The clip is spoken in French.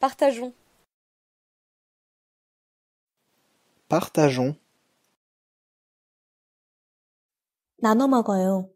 Partageons. Partageons. Nano magayo.